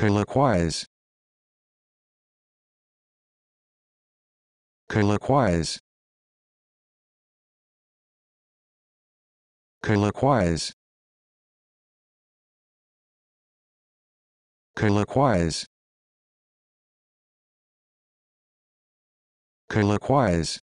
Colloquize. Colloquize. Colloquize. Colloquize. Colloquize.